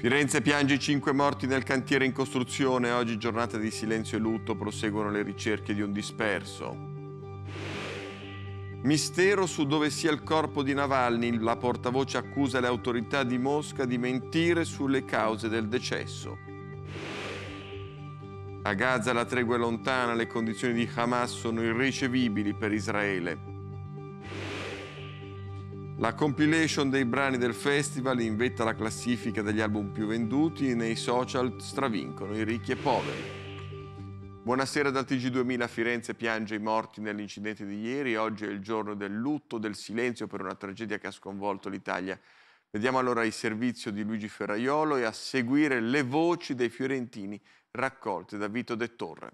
Firenze piange i cinque morti nel cantiere in costruzione. Oggi giornata di silenzio e lutto proseguono le ricerche di un disperso. Mistero su dove sia il corpo di Navalny, la portavoce accusa le autorità di Mosca di mentire sulle cause del decesso. A Gaza la tregua è lontana, le condizioni di Hamas sono irricevibili per Israele. La compilation dei brani del festival in vetta alla classifica degli album più venduti nei social stravincono i ricchi e poveri. Buonasera dal TG2000, Firenze piange i morti nell'incidente di ieri, oggi è il giorno del lutto, del silenzio per una tragedia che ha sconvolto l'Italia. Vediamo allora il servizio di Luigi Ferraiolo e a seguire le voci dei fiorentini raccolte da Vito De Torre.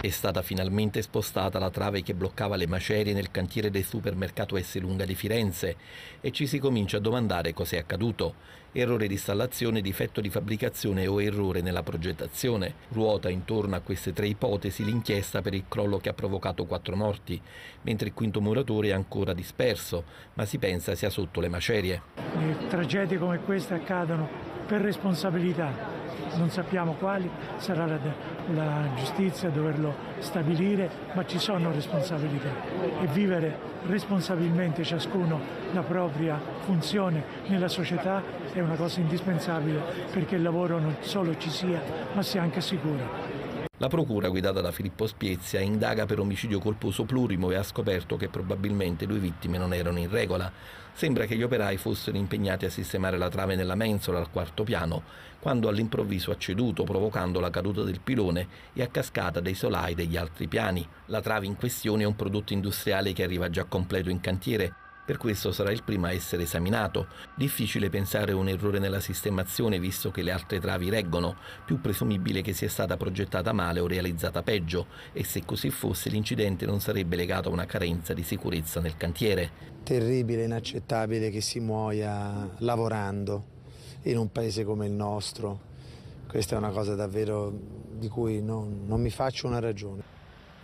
È stata finalmente spostata la trave che bloccava le macerie nel cantiere del supermercato S Lunga di Firenze e ci si comincia a domandare cos'è accaduto. Errore di installazione, difetto di fabbricazione o errore nella progettazione. Ruota intorno a queste tre ipotesi l'inchiesta per il crollo che ha provocato quattro morti, mentre il quinto muratore è ancora disperso, ma si pensa sia sotto le macerie. E tragedie come queste accadono per responsabilità non sappiamo quali, sarà la, la giustizia a doverlo stabilire, ma ci sono responsabilità e vivere responsabilmente ciascuno la propria funzione nella società è una cosa indispensabile perché il lavoro non solo ci sia, ma sia anche sicuro. La procura guidata da Filippo Spiezia indaga per omicidio colposo plurimo e ha scoperto che probabilmente due vittime non erano in regola. Sembra che gli operai fossero impegnati a sistemare la trave nella mensola al quarto piano, quando all'improvviso ha ceduto provocando la caduta del pilone e a cascata dei solai degli altri piani. La trave in questione è un prodotto industriale che arriva già completo in cantiere per questo sarà il primo a essere esaminato. Difficile pensare un errore nella sistemazione visto che le altre travi reggono, più presumibile che sia stata progettata male o realizzata peggio e se così fosse l'incidente non sarebbe legato a una carenza di sicurezza nel cantiere. Terribile, inaccettabile che si muoia lavorando in un paese come il nostro. Questa è una cosa davvero di cui non, non mi faccio una ragione.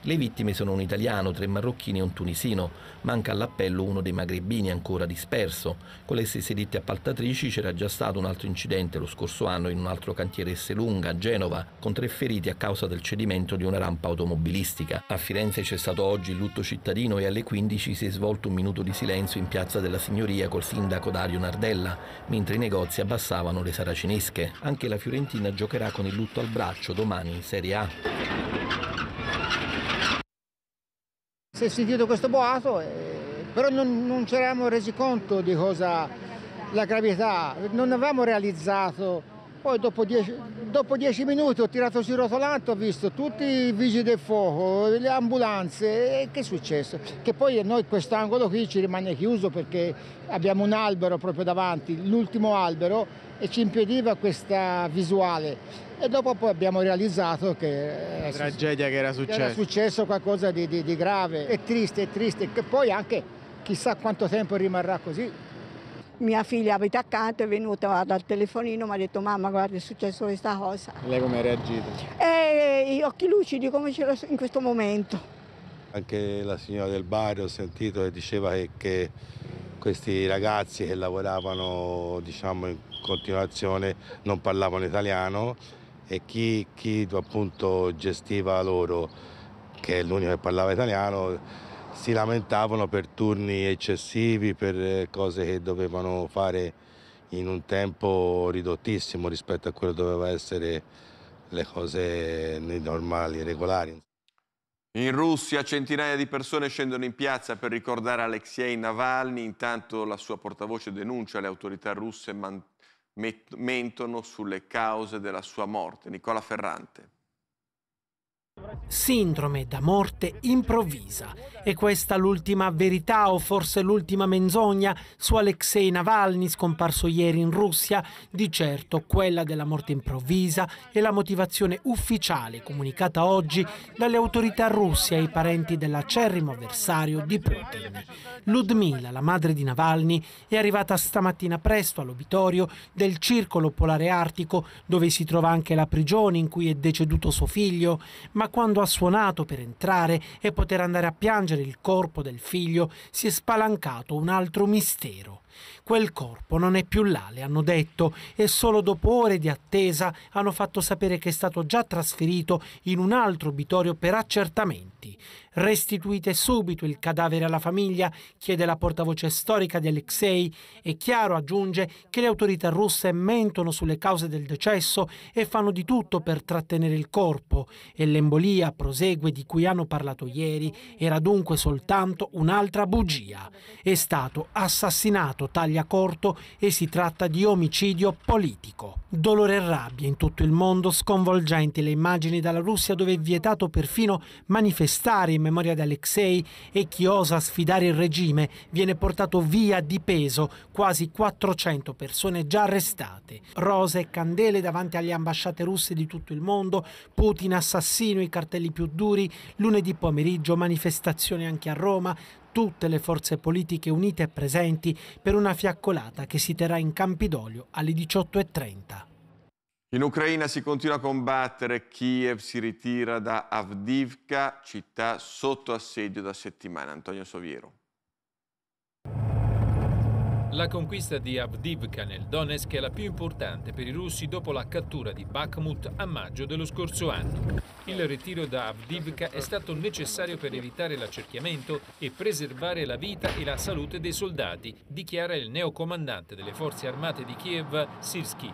Le vittime sono un italiano, tre marocchini e un tunisino. Manca all'appello uno dei magrebini ancora disperso. Con le stesse ditte appaltatrici c'era già stato un altro incidente lo scorso anno in un altro cantiere Esselunga, a Genova, con tre feriti a causa del cedimento di una rampa automobilistica. A Firenze c'è stato oggi il lutto cittadino e alle 15 si è svolto un minuto di silenzio in Piazza della Signoria col sindaco Dario Nardella, mentre i negozi abbassavano le saracinesche. Anche la Fiorentina giocherà con il lutto al braccio domani in Serie A. Si è sentito questo boato, eh, però non, non ci eravamo resi conto di cosa la gravità, non avevamo realizzato. Poi dopo dieci, dopo dieci minuti ho tirato sui rotolanti, ho visto tutti i vigili del fuoco, le ambulanze, e che è successo? Che poi noi quest'angolo qui ci rimane chiuso perché abbiamo un albero proprio davanti, l'ultimo albero, e ci impediva questa visuale e dopo poi abbiamo realizzato che eh, la tragedia che era successo. Era successo qualcosa di, di, di grave, è triste, è triste, che poi anche chissà quanto tempo rimarrà così. Mia figlia abita accanto, è venuta dal telefonino, mi ha detto mamma guarda è successo questa cosa. Lei come ha reagito? E eh, gli occhi lucidi come c'era in questo momento. Anche la signora del bar ho sentito che diceva che, che questi ragazzi che lavoravano diciamo, in continuazione non parlavano italiano e chi, chi appunto gestiva loro, che è l'unico che parlava italiano, si lamentavano per turni eccessivi, per eh, cose che dovevano fare in un tempo ridottissimo rispetto a quello che doveva essere le cose normali, regolari. In Russia centinaia di persone scendono in piazza per ricordare Alexei Navalny, intanto la sua portavoce denuncia le autorità russe mantengono mentono sulle cause della sua morte. Nicola Ferrante. Sindrome da morte improvvisa. E questa l'ultima verità o forse l'ultima menzogna su Alexei Navalny scomparso ieri in Russia? Di certo quella della morte improvvisa è la motivazione ufficiale comunicata oggi dalle autorità russe ai parenti dell'acerrimo avversario di Putin. Ludmila, la madre di Navalny, è arrivata stamattina presto all'obitorio del Circolo Polare Artico dove si trova anche la prigione in cui è deceduto suo figlio, ma ma quando ha suonato per entrare e poter andare a piangere il corpo del figlio si è spalancato un altro mistero. Quel corpo non è più là, le hanno detto, e solo dopo ore di attesa hanno fatto sapere che è stato già trasferito in un altro obitorio per accertamenti. Restituite subito il cadavere alla famiglia, chiede la portavoce storica di Alexei, e Chiaro aggiunge che le autorità russe mentono sulle cause del decesso e fanno di tutto per trattenere il corpo, e l'embolia, prosegue, di cui hanno parlato ieri, era dunque soltanto un'altra bugia. È stato assassinato Stato taglia corto e si tratta di omicidio politico. Dolore e rabbia in tutto il mondo, sconvolgenti le immagini dalla Russia dove è vietato perfino manifestare in memoria di Alexei e chi osa sfidare il regime viene portato via di peso, quasi 400 persone già arrestate. Rose e candele davanti alle ambasciate russe di tutto il mondo, Putin assassino, i cartelli più duri, lunedì pomeriggio manifestazioni anche a Roma, tutte le forze politiche unite presenti per una fiaccolata che si terrà in Campidoglio alle 18.30. In Ucraina si continua a combattere, Kiev si ritira da Avdivka, città sotto assedio da settimana. Antonio Soviero. La conquista di Avdivka nel Donetsk è la più importante per i russi dopo la cattura di Bakhmut a maggio dello scorso anno. Il ritiro da Avdivka è stato necessario per evitare l'accerchiamento e preservare la vita e la salute dei soldati, dichiara il neocomandante delle forze armate di Kiev, Sirski.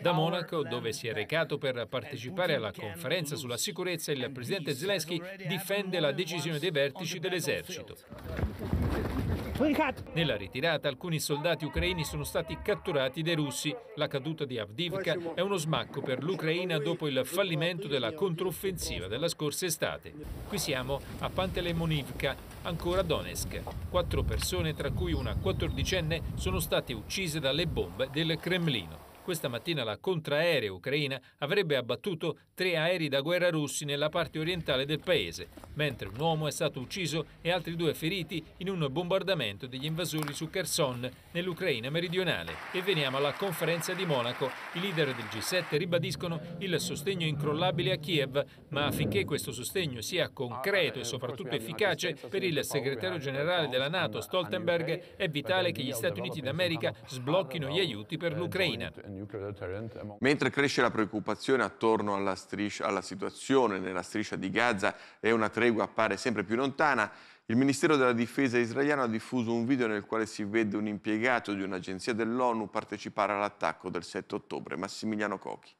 Da Monaco, dove si è recato per partecipare alla conferenza sulla sicurezza, il presidente Zelensky difende la decisione dei vertici dell'esercito. Nella ritirata alcuni soldati ucraini sono stati catturati dai russi. La caduta di Avdivka è uno smacco per l'Ucraina dopo il fallimento della controffensiva della scorsa estate. Qui siamo a Pantelemonivka, ancora Donetsk. Quattro persone, tra cui una quattordicenne, sono state uccise dalle bombe del Cremlino. Questa mattina la contraerea ucraina avrebbe abbattuto tre aerei da guerra russi nella parte orientale del paese, mentre un uomo è stato ucciso e altri due feriti in un bombardamento degli invasori su Kherson, nell'Ucraina meridionale. E veniamo alla conferenza di Monaco. I leader del G7 ribadiscono il sostegno incrollabile a Kiev, ma affinché questo sostegno sia concreto e soprattutto efficace, per il segretario generale della Nato Stoltenberg è vitale che gli Stati Uniti d'America sblocchino gli aiuti per l'Ucraina. Mentre cresce la preoccupazione attorno alla, striscia, alla situazione nella striscia di Gaza e una tregua appare sempre più lontana, il Ministero della Difesa israeliano ha diffuso un video nel quale si vede un impiegato di un'agenzia dell'ONU partecipare all'attacco del 7 ottobre, Massimiliano Cochi.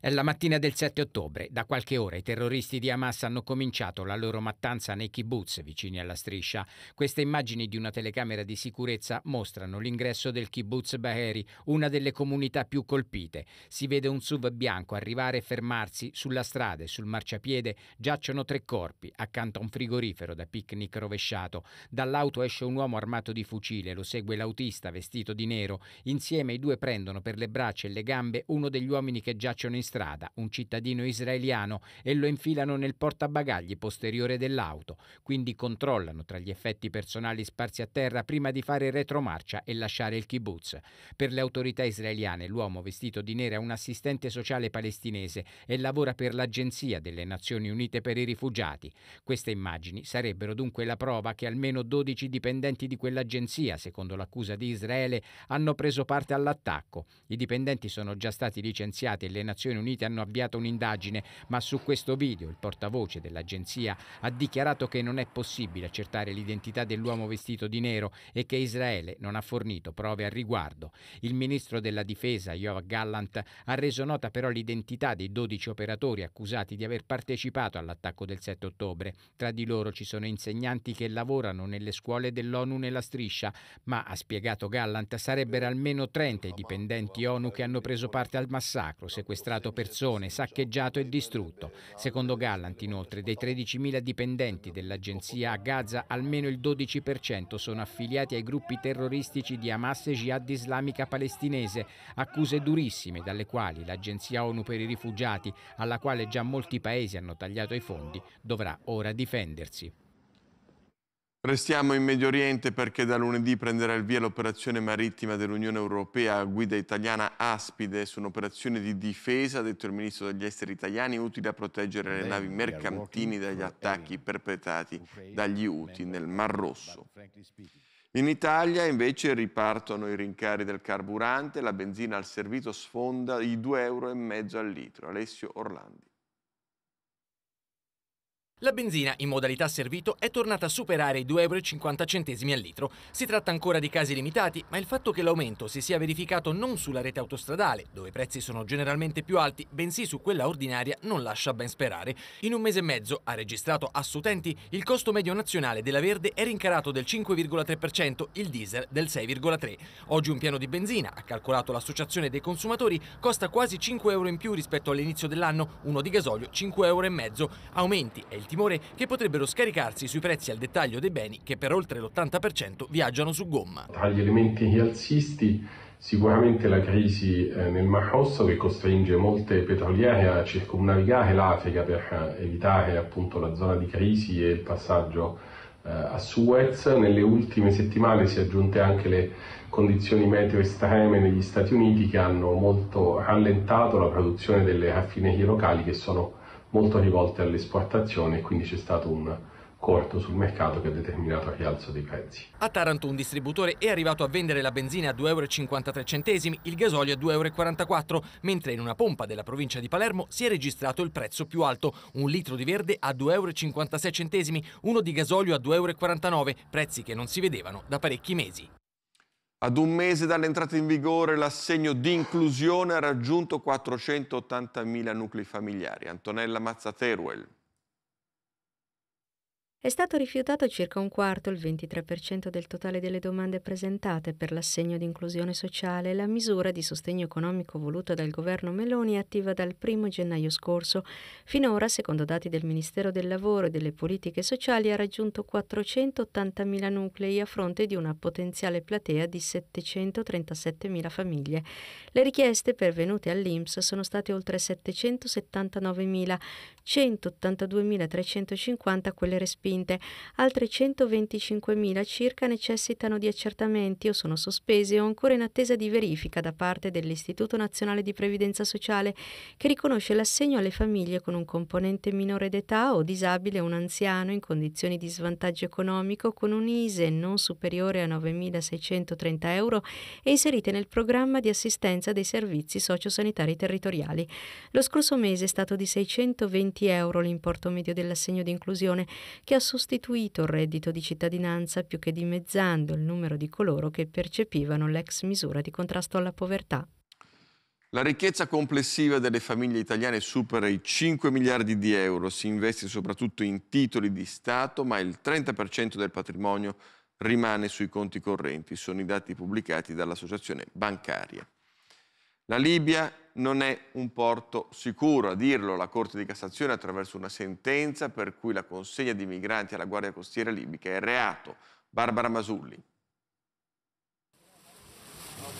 È la mattina del 7 ottobre. Da qualche ora i terroristi di Hamas hanno cominciato la loro mattanza nei kibbutz vicini alla striscia. Queste immagini di una telecamera di sicurezza mostrano l'ingresso del kibbutz Baheri, una delle comunità più colpite. Si vede un SUV bianco arrivare e fermarsi sulla strada e sul marciapiede giacciono tre corpi accanto a un frigorifero da picnic rovesciato. Dall'auto esce un uomo armato di fucile, lo segue l'autista vestito di nero. Insieme i due prendono per le braccia e le gambe uno degli uomini che giacciono in strada un cittadino israeliano e lo infilano nel portabagagli posteriore dell'auto, quindi controllano tra gli effetti personali sparsi a terra prima di fare retromarcia e lasciare il kibbutz. Per le autorità israeliane l'uomo vestito di nero è un assistente sociale palestinese e lavora per l'Agenzia delle Nazioni Unite per i rifugiati. Queste immagini sarebbero dunque la prova che almeno 12 dipendenti di quell'agenzia, secondo l'accusa di Israele, hanno preso parte all'attacco. I dipendenti sono già stati licenziati e le Nazioni Nazioni Unite hanno avviato un'indagine, ma su questo video il portavoce dell'agenzia ha dichiarato che non è possibile accertare l'identità dell'uomo vestito di nero e che Israele non ha fornito prove al riguardo. Il ministro della difesa, Yoav Gallant, ha reso nota però l'identità dei 12 operatori accusati di aver partecipato all'attacco del 7 ottobre. Tra di loro ci sono insegnanti che lavorano nelle scuole dell'ONU nella striscia, ma, ha spiegato Gallant, sarebbero almeno 30 i dipendenti ONU che hanno preso parte al massacro, sequestrato 300 persone, saccheggiato e distrutto. Secondo Gallant, inoltre, dei 13.000 dipendenti dell'agenzia a Gaza, almeno il 12% sono affiliati ai gruppi terroristici di Hamas e Jihad Islamica Palestinese, accuse durissime dalle quali l'agenzia ONU per i rifugiati, alla quale già molti paesi hanno tagliato i fondi, dovrà ora difendersi. Restiamo in Medio Oriente perché da lunedì prenderà il via l'operazione marittima dell'Unione Europea a guida italiana Aspide. Su un'operazione di difesa, ha detto il ministro degli esteri italiani, utile a proteggere le navi mercantili dagli attacchi perpetrati dagli UTI nel Mar Rosso. In Italia invece ripartono i rincari del carburante, la benzina al servito sfonda i 2,5 euro al litro. Alessio Orlandi. La benzina in modalità servito è tornata a superare i 2,50 euro al litro. Si tratta ancora di casi limitati, ma il fatto che l'aumento si sia verificato non sulla rete autostradale, dove i prezzi sono generalmente più alti, bensì su quella ordinaria non lascia ben sperare. In un mese e mezzo, ha registrato a utenti, il costo medio nazionale della verde è rincarato del 5,3%, il diesel del 6,3%. Oggi un piano di benzina, ha calcolato l'associazione dei consumatori, costa quasi 5 euro in più rispetto all'inizio dell'anno, uno di gasolio 5,5 euro. Aumenti e il timore che potrebbero scaricarsi sui prezzi al dettaglio dei beni che per oltre l'80% viaggiano su gomma. Tra gli elementi rialzisti sicuramente la crisi eh, nel Mar Rosso che costringe molte petroliere a circumnavigare l'Africa per eh, evitare appunto la zona di crisi e il passaggio eh, a Suez. Nelle ultime settimane si è aggiunte anche le condizioni meteo estreme negli Stati Uniti che hanno molto rallentato la produzione delle raffinerie locali che sono molto rivolte all'esportazione e quindi c'è stato un corto sul mercato che ha determinato il rialzo dei prezzi. A Taranto un distributore è arrivato a vendere la benzina a 2,53 euro, il gasolio a 2,44 euro, mentre in una pompa della provincia di Palermo si è registrato il prezzo più alto, un litro di verde a 2,56 euro, uno di gasolio a 2,49 euro, prezzi che non si vedevano da parecchi mesi. Ad un mese dall'entrata in vigore l'assegno di inclusione ha raggiunto 480.000 nuclei familiari. Antonella Mazza Teruel. È stato rifiutato circa un quarto, il 23% del totale delle domande presentate per l'assegno di inclusione sociale, la misura di sostegno economico voluta dal governo Meloni attiva dal 1 gennaio scorso. Finora, secondo dati del Ministero del Lavoro e delle Politiche Sociali, ha raggiunto 480.000 nuclei a fronte di una potenziale platea di 737.000 famiglie. Le richieste pervenute all'INPS sono state oltre 779.000, 182.350 quelle respinte respinte, altre 125.000 circa necessitano di accertamenti o sono sospese o ancora in attesa di verifica da parte dell'Istituto Nazionale di Previdenza Sociale, che riconosce l'assegno alle famiglie con un componente minore d'età o disabile o un anziano in condizioni di svantaggio economico con un ISE non superiore a 9.630 euro e inserite nel programma di assistenza dei servizi sociosanitari territoriali. Lo scorso mese è stato di 620 euro l'importo medio dell'assegno di inclusione, che ha ha sostituito il reddito di cittadinanza più che dimezzando il numero di coloro che percepivano l'ex misura di contrasto alla povertà. La ricchezza complessiva delle famiglie italiane supera i 5 miliardi di euro, si investe soprattutto in titoli di Stato, ma il 30% del patrimonio rimane sui conti correnti, sono i dati pubblicati dall'Associazione bancaria. La Libia non è un porto sicuro, a dirlo la Corte di Cassazione attraverso una sentenza per cui la consegna di migranti alla Guardia Costiera libica è reato. Barbara Masulli.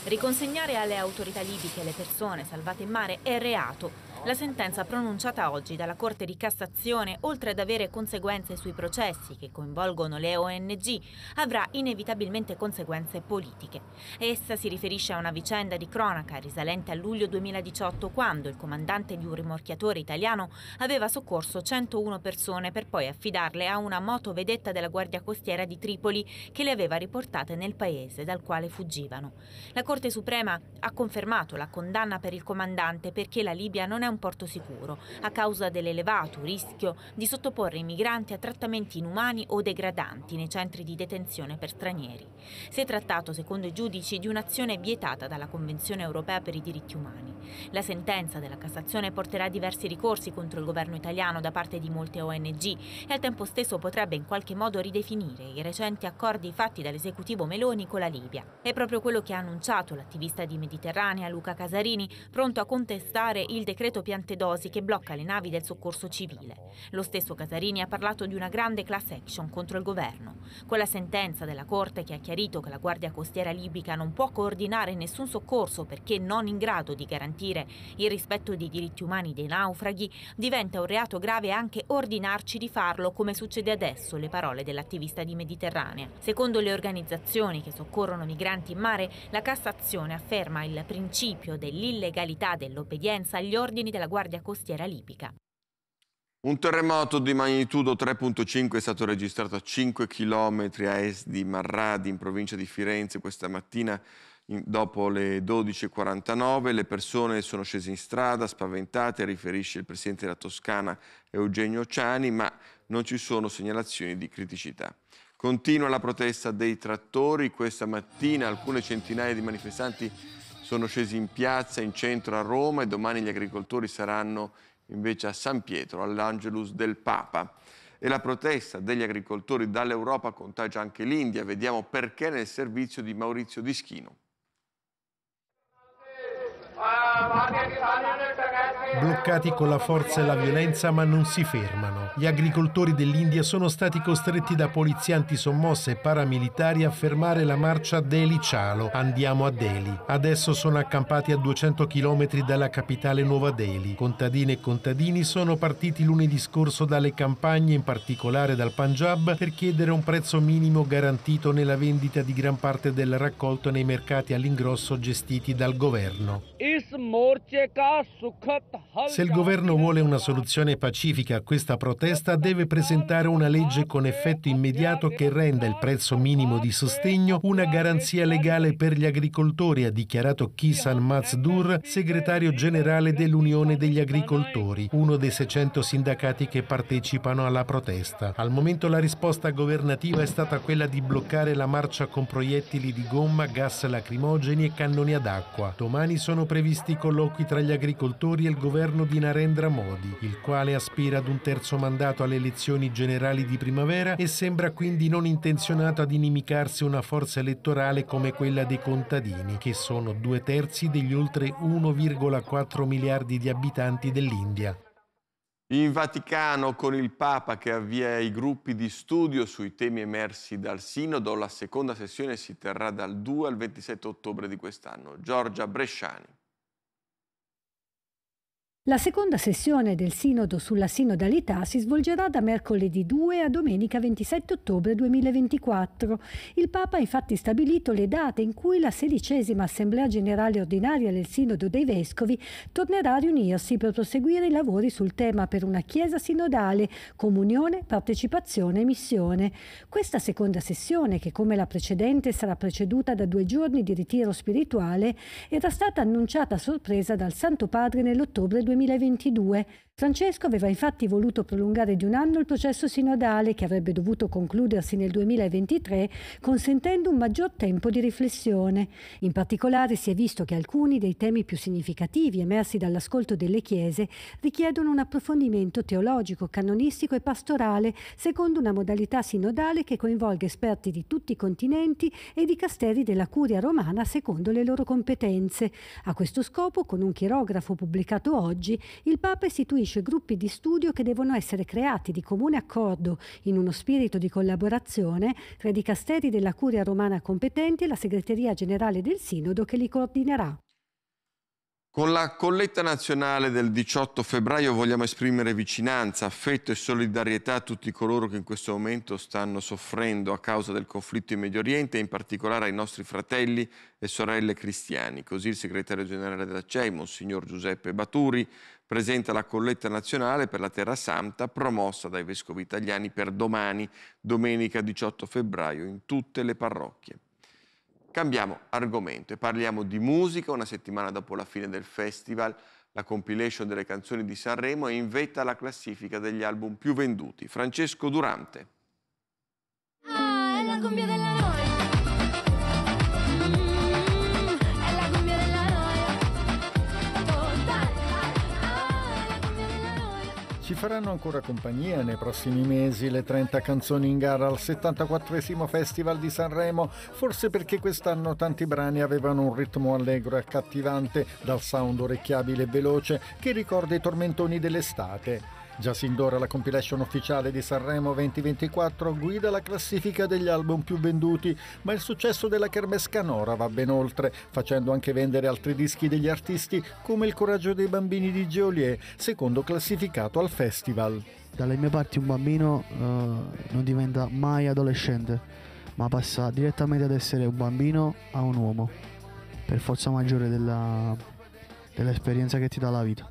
Riconsegnare alle autorità libiche le persone salvate in mare è reato la sentenza pronunciata oggi dalla Corte di Cassazione, oltre ad avere conseguenze sui processi che coinvolgono le ONG, avrà inevitabilmente conseguenze politiche. Essa si riferisce a una vicenda di cronaca risalente a luglio 2018 quando il comandante di un rimorchiatore italiano aveva soccorso 101 persone per poi affidarle a una motovedetta della Guardia Costiera di Tripoli che le aveva riportate nel paese dal quale fuggivano. La Corte Suprema ha confermato la condanna per il comandante perché la Libia non è è un porto sicuro, a causa dell'elevato rischio di sottoporre i migranti a trattamenti inumani o degradanti nei centri di detenzione per stranieri. Si è trattato, secondo i giudici, di un'azione vietata dalla Convenzione europea per i diritti umani. La sentenza della Cassazione porterà diversi ricorsi contro il governo italiano da parte di molte ONG e al tempo stesso potrebbe in qualche modo ridefinire i recenti accordi fatti dall'esecutivo Meloni con la Libia. È proprio quello che ha annunciato l'attivista di Mediterranea Luca Casarini, pronto a contestare il decreto decreto Piantedosi che blocca le navi del soccorso civile. Lo stesso Casarini ha parlato di una grande class action contro il governo. Con la sentenza della Corte che ha chiarito che la Guardia Costiera libica non può coordinare nessun soccorso perché non in grado di garantire il rispetto dei diritti umani dei naufraghi, diventa un reato grave anche ordinarci di farlo come succede adesso, le parole dell'attivista di Mediterranea. Secondo le organizzazioni che soccorrono migranti in mare, la Cassazione afferma il principio dell'illegalità dell'obbedienza agli ordini operazioni della Guardia Costiera libica. Un terremoto di magnitudo 3.5 è stato registrato a 5 km a est di Marradi, in provincia di Firenze, questa mattina dopo le 12.49. Le persone sono scese in strada, spaventate, riferisce il presidente della Toscana Eugenio Ciani, ma non ci sono segnalazioni di criticità. Continua la protesta dei trattori. Questa mattina alcune centinaia di manifestanti sono scesi in piazza in centro a Roma e domani gli agricoltori saranno invece a San Pietro, all'Angelus del Papa. E la protesta degli agricoltori dall'Europa contagia anche l'India. Vediamo perché nel servizio di Maurizio Dischino. Bloccati con la forza e la violenza ma non si fermano. Gli agricoltori dell'India sono stati costretti da polizianti sommosse e paramilitari a fermare la marcia Delhi Cialo, andiamo a Delhi. Adesso sono accampati a 200 km dalla capitale Nuova Delhi. Contadine e contadini sono partiti lunedì scorso dalle campagne, in particolare dal Punjab, per chiedere un prezzo minimo garantito nella vendita di gran parte del raccolto nei mercati all'ingrosso gestiti dal governo. Se il governo vuole una soluzione pacifica a questa protesta, deve presentare una legge con effetto immediato che renda il prezzo minimo di sostegno una garanzia legale per gli agricoltori, ha dichiarato Kisan Mazdur, segretario generale dell'Unione degli agricoltori, uno dei 600 sindacati che partecipano alla protesta. Al momento la risposta governativa è stata quella di bloccare la marcia con proiettili di gomma, gas lacrimogeni e cannoni ad acqua. Domani sono previsti previsti colloqui tra gli agricoltori e il governo di Narendra Modi, il quale aspira ad un terzo mandato alle elezioni generali di primavera e sembra quindi non intenzionato ad inimicarsi una forza elettorale come quella dei contadini, che sono due terzi degli oltre 1,4 miliardi di abitanti dell'India. In Vaticano, con il Papa che avvia i gruppi di studio sui temi emersi dal Sinodo, la seconda sessione si terrà dal 2 al 27 ottobre di quest'anno. Giorgia Bresciani. La seconda sessione del Sinodo sulla sinodalità si svolgerà da mercoledì 2 a domenica 27 ottobre 2024. Il Papa ha infatti stabilito le date in cui la sedicesima Assemblea Generale Ordinaria del Sinodo dei Vescovi tornerà a riunirsi per proseguire i lavori sul tema per una Chiesa sinodale, comunione, partecipazione e missione. Questa seconda sessione, che come la precedente sarà preceduta da due giorni di ritiro spirituale, era stata annunciata a sorpresa dal Santo Padre nell'ottobre 2024 2022. Francesco aveva infatti voluto prolungare di un anno il processo sinodale che avrebbe dovuto concludersi nel 2023, consentendo un maggior tempo di riflessione. In particolare si è visto che alcuni dei temi più significativi emersi dall'ascolto delle chiese richiedono un approfondimento teologico, canonistico e pastorale, secondo una modalità sinodale che coinvolga esperti di tutti i continenti e di casteri della curia romana secondo le loro competenze. A questo scopo, con un chirografo pubblicato oggi, Oggi il Papa istituisce gruppi di studio che devono essere creati di comune accordo in uno spirito di collaborazione tra i dicasteri della Curia Romana competenti e la Segreteria Generale del Sinodo che li coordinerà. Con la colletta nazionale del 18 febbraio vogliamo esprimere vicinanza, affetto e solidarietà a tutti coloro che in questo momento stanno soffrendo a causa del conflitto in Medio Oriente e in particolare ai nostri fratelli e sorelle cristiani. Così il segretario generale della CEI, Monsignor Giuseppe Baturi, presenta la colletta nazionale per la Terra Santa promossa dai vescovi italiani per domani, domenica 18 febbraio, in tutte le parrocchie. Cambiamo argomento e parliamo di musica. Una settimana dopo la fine del festival, la compilation delle canzoni di Sanremo è in vetta alla classifica degli album più venduti. Francesco Durante. Ah, è la compia cumbia dell'amore. faranno ancora compagnia nei prossimi mesi le 30 canzoni in gara al 74 Festival di Sanremo, forse perché quest'anno tanti brani avevano un ritmo allegro e accattivante, dal sound orecchiabile e veloce, che ricorda i tormentoni dell'estate. Già sin d'ora la compilation ufficiale di Sanremo 2024 guida la classifica degli album più venduti, ma il successo della Kermes Canora va ben oltre, facendo anche vendere altri dischi degli artisti come Il coraggio dei bambini di Geolier, secondo classificato al festival. Dalle mie parti un bambino uh, non diventa mai adolescente, ma passa direttamente ad essere un bambino a un uomo, per forza maggiore della, dell'esperienza che ti dà la vita.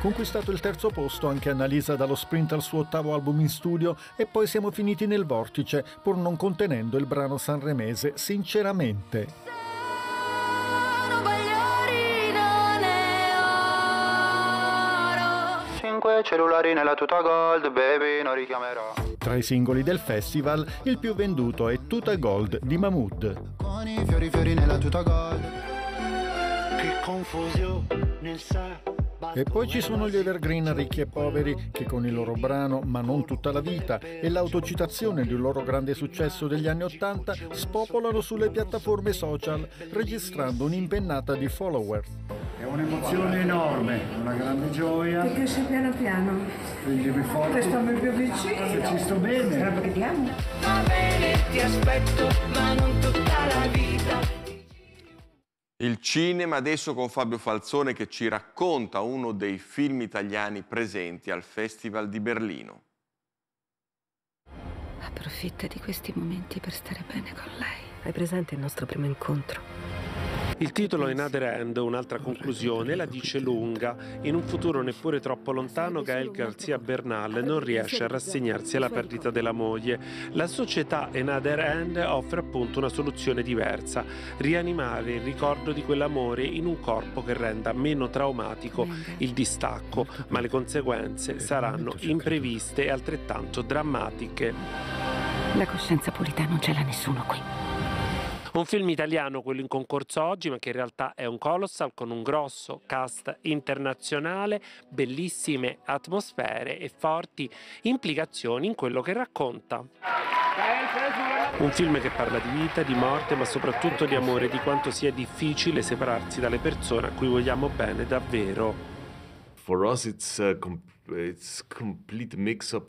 Conquistato il terzo posto anche Annalisa dallo sprint al suo ottavo album in studio e poi siamo finiti nel vortice pur non contenendo il brano sanremese Sinceramente. cellulari nella tuta gold, baby non richiamerò. Tra i singoli del festival, il più venduto è Tuta Gold di Mahmood. Con i fiori fiori nella tuta gold. Che confusione nel sacco e poi ci sono gli evergreen ricchi e poveri che con il loro brano Ma non tutta la vita e l'autocitazione di un loro grande successo degli anni Ottanta spopolano sulle piattaforme social registrando un'impennata di follower. È un'emozione enorme, una grande gioia. Che cresce piano piano. Prendimi forte. Che stiamo più vicino. Se ci sto bene. Strabreghiamo. Va bene, ti aspetto, ma non tutta la vita. Il cinema adesso con Fabio Falzone che ci racconta uno dei film italiani presenti al Festival di Berlino. Approfitta di questi momenti per stare bene con lei. Hai presente il nostro primo incontro? Il titolo In Other End, un'altra conclusione, la dice lunga. In un futuro neppure troppo lontano, Gael Garcia Bernal non riesce a rassegnarsi alla perdita della moglie. La società In Other End offre appunto una soluzione diversa, rianimare il ricordo di quell'amore in un corpo che renda meno traumatico il distacco, ma le conseguenze saranno impreviste e altrettanto drammatiche. La coscienza purita non ce l'ha nessuno qui. Un film italiano, quello in concorso oggi, ma che in realtà è un colossal con un grosso cast internazionale, bellissime atmosfere e forti implicazioni in quello che racconta. Un film che parla di vita, di morte, ma soprattutto di amore, di quanto sia difficile separarsi dalle persone a cui vogliamo bene davvero. For us it's uh, completely mix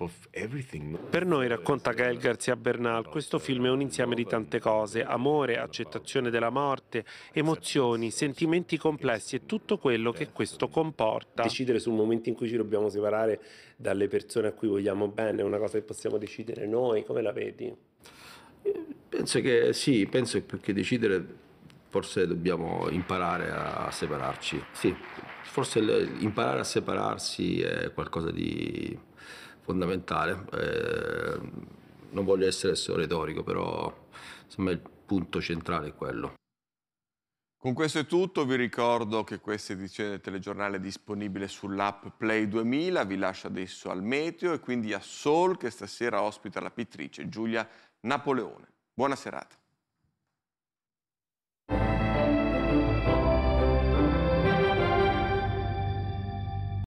Per noi, racconta Gael Garzia Bernal, questo film è un insieme di tante cose, amore, accettazione della morte, emozioni, sentimenti complessi e tutto quello che questo comporta. Decidere sul momento in cui ci dobbiamo separare dalle persone a cui vogliamo bene è una cosa che possiamo decidere noi, come la vedi? Eh, penso che sì, penso che più che decidere forse dobbiamo imparare a separarci. Sì, forse imparare a separarsi è qualcosa di fondamentale. Eh, non voglio essere solo retorico, però insomma, il punto centrale è quello. Con questo è tutto, vi ricordo che questa edizione del telegiornale è disponibile sull'app Play 2000, vi lascio adesso al meteo e quindi a Sol che stasera ospita la pittrice Giulia Napoleone. Buona serata.